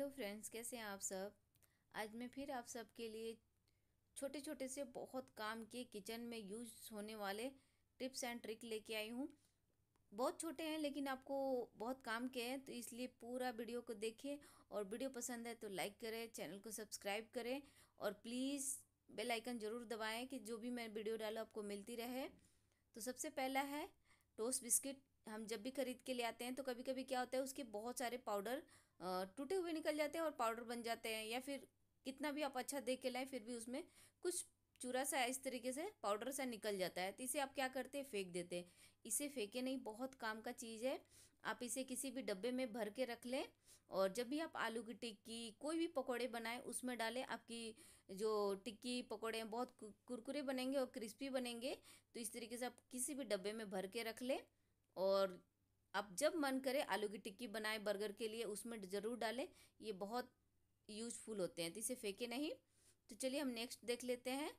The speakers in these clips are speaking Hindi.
हेलो फ्रेंड्स कैसे हैं आप सब आज मैं फिर आप सब के लिए छोटे छोटे से बहुत काम के किचन में यूज होने वाले टिप्स एंड ट्रिक लेके आई हूँ बहुत छोटे हैं लेकिन आपको बहुत काम के हैं तो इसलिए पूरा वीडियो को देखें और वीडियो पसंद है तो लाइक करें चैनल को सब्सक्राइब करें और प्लीज़ बेल आइकन ज़रूर दबाएं कि जो भी मैं वीडियो डालो आपको मिलती रहे तो सबसे पहला है टोस्ट बिस्किट हम जब भी खरीद के ले आते हैं तो कभी कभी क्या होता है उसके बहुत सारे पाउडर टूटे हुए निकल जाते हैं और पाउडर बन जाते हैं या फिर कितना भी आप अच्छा देख के लाएँ फिर भी उसमें कुछ चूरा सा इस तरीके से पाउडर सा निकल जाता है तो इसे आप क्या करते हैं फेंक देते हैं इसे फेंके नहीं बहुत काम का चीज़ है आप इसे किसी भी डब्बे में भर के रख लें और जब भी आप आलू की टिक्की कोई भी पकोड़े बनाएं उसमें डालें आपकी जो टिक्की पकोड़े हैं बहुत कुरकुरे बनेंगे और क्रिस्पी बनेंगे तो इस तरीके से आप किसी भी डब्बे में भर के रख लें और आप जब मन करे आलू की टिक्की बनाए बर्गर के लिए उसमें ज़रूर डालें ये बहुत यूजफुल होते हैं तो इसे फेंके नहीं तो चलिए हम नेक्स्ट देख लेते हैं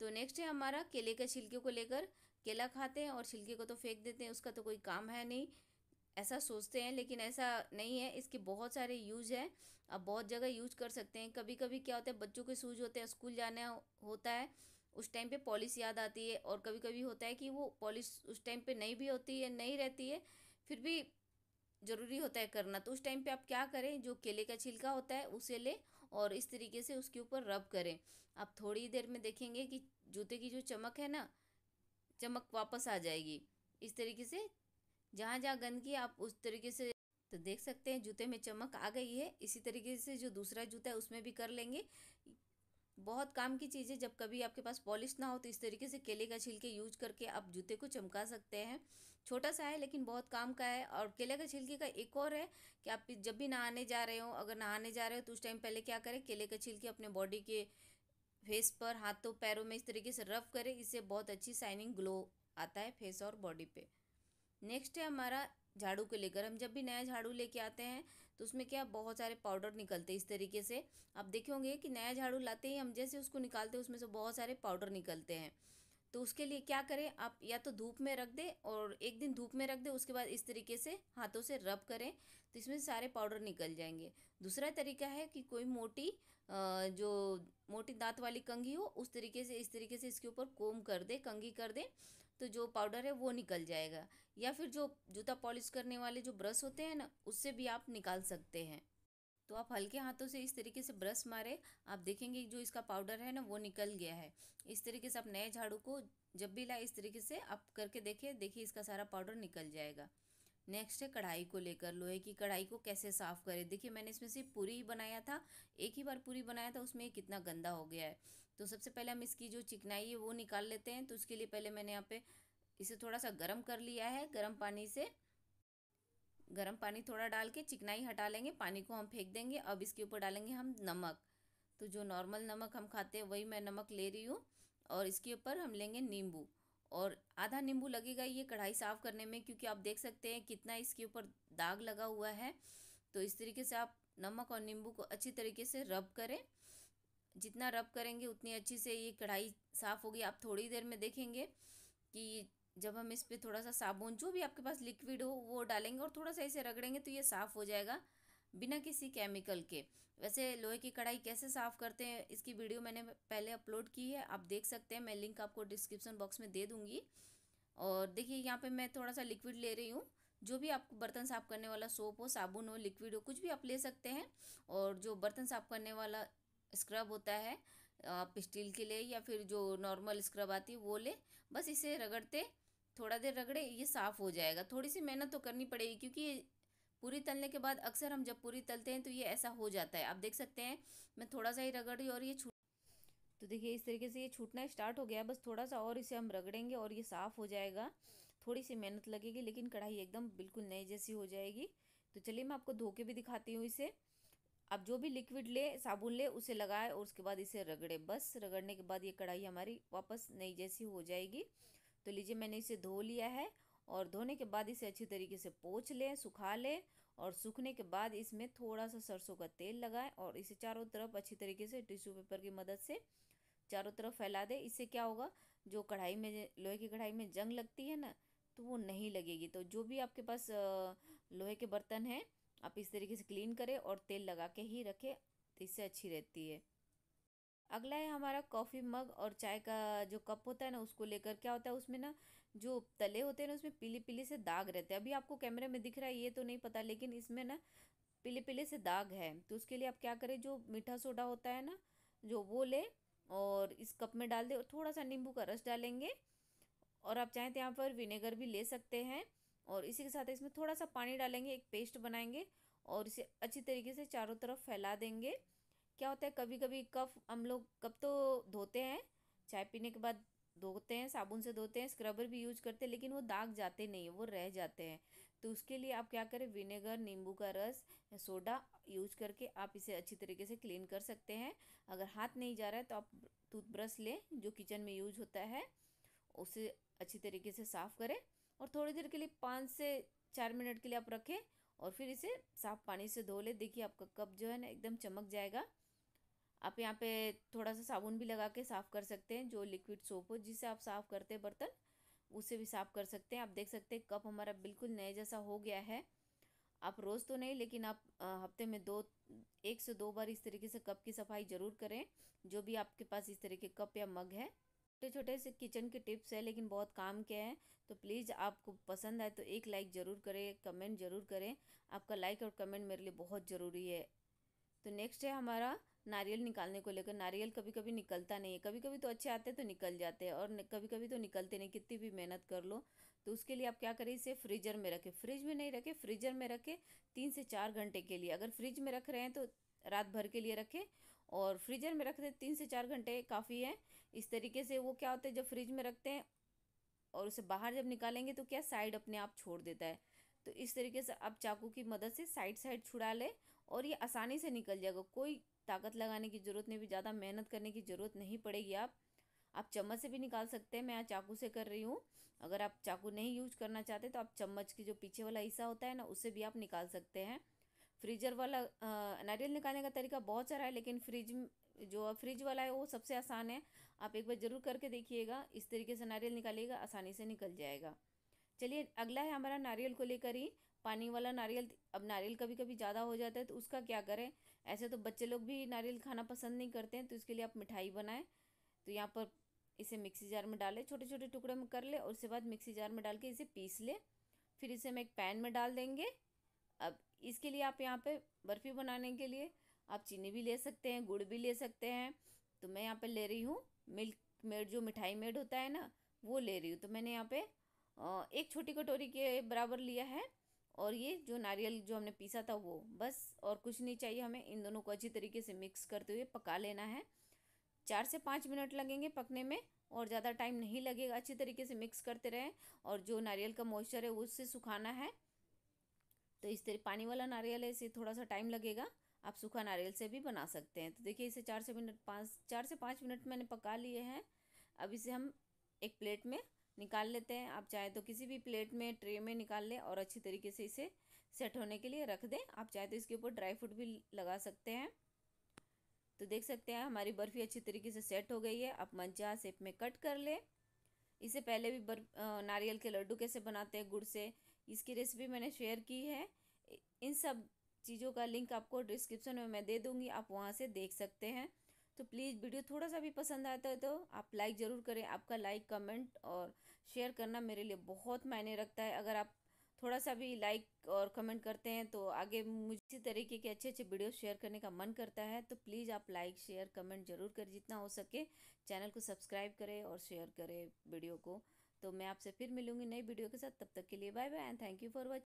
तो नेक्स्ट है हमारा केले के छिलके को लेकर केला खाते हैं और छिलके को तो फेंक देते हैं उसका तो कोई काम है नहीं ऐसा सोचते हैं लेकिन ऐसा नहीं है इसके बहुत सारे यूज हैं आप बहुत जगह यूज कर सकते हैं कभी कभी क्या होता है बच्चों के सूज होते हैं स्कूल जाना होता है उस टाइम पे पॉलिश याद आती है और कभी कभी होता है कि वो पॉलिश उस टाइम पे नहीं भी होती है नहीं रहती है फिर भी ज़रूरी होता है करना तो उस टाइम पे आप क्या करें जो केले का छिलका होता है उसे ले और इस तरीके से उसके ऊपर रब करें आप थोड़ी देर में देखेंगे कि जूते की जो चमक है ना चमक वापस आ जाएगी इस तरीके से जहाँ जहाँ गंदगी आप उस तरीके से तो देख सकते हैं जूते में चमक आ गई है इसी तरीके से जो दूसरा जूता है उसमें भी कर लेंगे बहुत काम की चीज़ है जब कभी आपके पास पॉलिश ना हो तो इस तरीके से केले का छिलके यूज करके आप जूते को चमका सकते हैं छोटा सा है लेकिन बहुत काम का है और केले का छिलके का एक और है कि आप जब भी नहाने जा रहे हो अगर नहाने जा रहे हो तो उस टाइम पहले क्या करें केले का छिलके अपने बॉडी के फेस पर हाथों पैरों में इस तरीके से रफ करें इससे बहुत अच्छी शाइनिंग ग्लो आता है फेस और बॉडी पे नेक्स्ट है हमारा झाड़ू को लेकर हम जब भी नया झाड़ू लेके आते हैं तो उसमें क्या बहुत सारे पाउडर निकलते हैं इस तरीके से आप देखे होंगे कि नया झाड़ू लाते ही हम जैसे उसको निकालते हैं उसमें से बहुत सारे पाउडर निकलते हैं तो उसके लिए क्या करें आप या तो धूप में रख दें और एक दिन धूप में रख दें उसके बाद इस तरीके से हाथों से रब करें तो इसमें सारे पाउडर निकल जाएंगे दूसरा तरीका है कि कोई मोटी जो मोटी दांत वाली कंघी हो उस तरीके से इस तरीके से इसके ऊपर कोम कर दे कंघी कर दे तो जो पाउडर है वो निकल जाएगा या फिर जो जूता पॉलिश करने वाले जो ब्रश होते हैं ना उससे भी आप निकाल सकते हैं तो आप हल्के हाथों से इस तरीके से ब्रश मारें आप देखेंगे जो इसका पाउडर है ना वो निकल गया है इस तरीके से आप नए झाड़ू को जब भी लाए इस तरीके से आप करके देखें देखिए इसका सारा पाउडर निकल जाएगा नेक्स्ट है कढ़ाई को लेकर लोहे की कढ़ाई को कैसे साफ़ करें देखिए मैंने इसमें से पूरी ही बनाया था एक ही बार पूरी बनाया था उसमें कितना गंदा हो गया है तो सबसे पहले हम इसकी जो चिकनाई है वो निकाल लेते हैं तो उसके लिए पहले मैंने यहाँ पे इसे थोड़ा सा गर्म कर लिया है गर्म पानी से गर्म पानी थोड़ा डाल के चिकनाई हटा लेंगे पानी को हम फेंक देंगे अब इसके ऊपर डालेंगे हम नमक तो जो नॉर्मल नमक हम खाते हैं वही मैं नमक ले रही हूँ और इसके ऊपर हम लेंगे नींबू और आधा नींबू लगेगा ये कढ़ाई साफ़ करने में क्योंकि आप देख सकते हैं कितना इसके ऊपर दाग लगा हुआ है तो इस तरीके से आप नमक और नींबू को अच्छी तरीके से रब करें जितना रब करेंगे उतनी अच्छी से ये कढ़ाई साफ़ होगी आप थोड़ी देर में देखेंगे कि जब हम इस पर थोड़ा सा साबुन जो भी आपके पास लिक्विड हो वो डालेंगे और थोड़ा सा इसे रगड़ेंगे तो ये साफ़ हो जाएगा बिना किसी केमिकल के वैसे लोहे की कढ़ाई कैसे साफ़ करते हैं इसकी वीडियो मैंने पहले अपलोड की है आप देख सकते हैं मैं लिंक आपको डिस्क्रिप्सन बॉक्स में दे दूँगी और देखिए यहाँ पर मैं थोड़ा सा लिक्विड ले रही हूँ जो भी आपको बर्तन साफ़ करने वाला सोप हो साबुन हो लिक्विड हो कुछ भी आप ले सकते हैं और जो बर्तन साफ़ करने वाला स्क्रब होता है आप स्टील के लिए या फिर जो नॉर्मल स्क्रब आती है वो ले बस इसे रगड़ते थोड़ा देर रगड़े ये साफ़ हो जाएगा थोड़ी सी मेहनत तो करनी पड़ेगी क्योंकि पूरी तलने के बाद अक्सर हम जब पूरी तलते हैं तो ये ऐसा हो जाता है आप देख सकते हैं मैं थोड़ा सा ही रगड़ रही और ये छूट तो देखिए इस तरीके से ये छूटना स्टार्ट हो गया बस थोड़ा सा और इसे हम रगड़ेंगे और ये साफ़ हो जाएगा थोड़ी सी मेहनत लगेगी लेकिन कढ़ाई एकदम बिल्कुल नई जैसी हो जाएगी तो चलिए मैं आपको धो के भी दिखाती हूँ इसे आप जो भी लिक्विड ले साबुन ले उसे लगाए और उसके बाद इसे रगड़े बस रगड़ने के बाद ये कढ़ाई हमारी वापस नई जैसी हो जाएगी तो लीजिए मैंने इसे धो लिया है और धोने के बाद इसे अच्छी तरीके से पोछ लें सुखा लें और सूखने के बाद इसमें थोड़ा सा सरसों का तेल लगाएं और इसे चारों तरफ अच्छी तरीके से टिश्यू पेपर की मदद से चारों तरफ फैला दें इससे क्या होगा जो कढ़ाई में लोहे की कढ़ाई में जंग लगती है ना तो वो नहीं लगेगी तो जो भी आपके पास लोहे के बर्तन हैं आप इस तरीके से क्लीन करें और तेल लगा के ही रखें तो इससे अच्छी रहती है अगला है हमारा कॉफ़ी मग और चाय का जो कप होता है ना उसको लेकर क्या होता है उसमें ना जो तले होते हैं ना उसमें पीले पीले से दाग रहते हैं अभी आपको कैमरे में दिख रहा है ये तो नहीं पता लेकिन इसमें ना पीले पीले से दाग है तो उसके लिए आप क्या करें जो मीठा सोडा होता है ना जो वो ले और इस कप में डाल दे और थोड़ा सा नींबू का रस डालेंगे और आप चाहें तो यहाँ पर विनेगर भी ले सकते हैं और इसी के साथ इसमें थोड़ा सा पानी डालेंगे एक पेस्ट बनाएंगे और इसे अच्छी तरीके से चारों तरफ फैला देंगे क्या होता है कभी कभी कफ हम लोग कब तो धोते हैं चाय पीने के बाद धोते हैं साबुन से धोते हैं स्क्रबर भी यूज करते हैं लेकिन वो दाग जाते नहीं वो रह जाते हैं तो उसके लिए आप क्या करें विनेगर नींबू का रस सोडा यूज करके आप इसे अच्छी तरीके से क्लीन कर सकते हैं अगर हाथ नहीं जा रहा है तो आप टूथब्रश लें जो किचन में यूज होता है उसे अच्छी तरीके से साफ़ करें और थोड़ी देर के लिए पाँच से चार मिनट के लिए आप रखें और फिर इसे साफ़ पानी से धो लें देखिए आपका कप जो है ना एकदम चमक जाएगा आप यहाँ पे थोड़ा सा साबुन भी लगा के साफ़ कर सकते हैं जो लिक्विड सोप हो जिससे आप साफ़ करते हैं बर्तन उससे भी साफ़ कर सकते हैं आप देख सकते हैं कप हमारा बिल्कुल नए जैसा हो गया है आप रोज़ तो नहीं लेकिन आप हफ्ते में दो एक से दो बार इस तरीके से कप की सफाई ज़रूर करें जो भी आपके पास इस तरह के कप या मग है छोटे छोटे से किचन के टिप्स है लेकिन बहुत काम के हैं तो प्लीज़ आपको पसंद आए तो एक लाइक ज़रूर करें कमेंट ज़रूर करें आपका लाइक और कमेंट मेरे लिए बहुत ज़रूरी है तो नेक्स्ट है हमारा नारियल निकालने को लेकर नारियल कभी कभी निकलता नहीं है कभी कभी तो अच्छे आते हैं तो निकल जाते हैं और कभी कभी तो निकलते नहीं कितनी भी मेहनत कर लो तो उसके लिए आप क्या करें इसे फ्रीजर में रखें फ्रिज में नहीं रखें फ्रीजर में रखें तीन से चार घंटे के लिए अगर फ्रिज में रख रहे हैं तो रात भर के लिए रखें और फ्रीजर में रखते तीन से चार घंटे काफ़ी है इस तरीके से वो क्या होते हैं जब फ्रिज में रखते हैं और उसे बाहर जब निकालेंगे तो क्या साइड अपने आप छोड़ देता है तो इस तरीके से आप चाकू की मदद से साइड साइड छुड़ा लें और ये आसानी से निकल जाएगा कोई ताकत लगाने की ज़रूरत नहीं भी ज़्यादा मेहनत करने की ज़रूरत नहीं पड़ेगी आप आप चम्मच से भी निकाल सकते हैं मैं यहाँ चाकू से कर रही हूँ अगर आप चाकू नहीं यूज करना चाहते तो आप चम्मच की जो पीछे वाला हिस्सा होता है ना उससे भी आप निकाल सकते हैं फ्रीजर वाला नारियल निकालने का तरीका बहुत सारा है लेकिन फ्रिज जो फ्रिज वाला है वो सबसे आसान है आप एक बार ज़रूर करके देखिएगा इस तरीके से नारियल निकालिएगा आसानी से निकल जाएगा चलिए अगला है हमारा नारियल को लेकर ही पानी वाला नारियल अब नारियल कभी कभी ज़्यादा हो जाता है तो उसका क्या करें ऐसे तो बच्चे लोग भी नारियल खाना पसंद नहीं करते हैं तो इसके लिए आप मिठाई बनाएं तो यहाँ पर इसे मिक्सी जार में डालें छोटे छोटे टुकड़े में कर ले और उसके बाद मिक्सी जार में डाल के इसे पीस ले फिर इसे हम एक पैन में डाल देंगे अब इसके लिए आप यहाँ पे बर्फ़ी बनाने के लिए आप चीनी भी ले सकते हैं गुड़ भी ले सकते हैं तो मैं यहाँ पे ले रही हूँ मिल्क मेड जो मिठाई मेड होता है ना वो ले रही हूँ तो मैंने यहाँ पे एक छोटी कटोरी के बराबर लिया है और ये जो नारियल जो हमने पीसा था वो बस और कुछ नहीं चाहिए हमें इन दोनों को अच्छी तरीके से मिक्स करते हुए पका लेना है चार से पाँच मिनट लगेंगे पकने में और ज़्यादा टाइम नहीं लगेगा अच्छी तरीके से मिक्स करते रहें और जो नारियल का मॉइस्चर है उससे सुखाना है तो इस तरह पानी वाला नारियल है इसे थोड़ा सा टाइम लगेगा आप सूखा नारियल से भी बना सकते हैं तो देखिए इसे चार से मिनट पाँच चार से पाँच मिनट मैंने पका लिए हैं अब इसे हम एक प्लेट में निकाल लेते हैं आप चाहे तो किसी भी प्लेट में ट्रे में निकाल लें और अच्छी तरीके से इसे सेट होने के लिए रख दें आप चाहे तो इसके ऊपर ड्राई फ्रूट भी लगा सकते हैं तो देख सकते हैं हमारी बर्फ़ी अच्छी तरीके से सेट हो गई है आप मंचा सेप में कट कर लें इसे पहले भी बर्फ नारियल के लड्डू कैसे बनाते हैं गुड़ से इसकी रेसिपी मैंने शेयर की है इन सब चीज़ों का लिंक आपको डिस्क्रिप्शन में मैं दे दूँगी आप वहाँ से देख सकते हैं तो प्लीज़ वीडियो थोड़ा सा भी पसंद आता है तो आप लाइक ज़रूर करें आपका लाइक कमेंट और शेयर करना मेरे लिए बहुत मायने रखता है अगर आप थोड़ा सा भी लाइक और कमेंट करते हैं तो आगे मुझे इसी तरीके के अच्छे अच्छे वीडियो शेयर करने का मन करता है तो प्लीज़ आप लाइक शेयर कमेंट जरूर करें जितना हो सके चैनल को सब्सक्राइब करें और शेयर करें वीडियो को तो मैं आपसे फिर मिलूँगी नई वीडियो के साथ तब तक के लिए bye bye and thank you for watching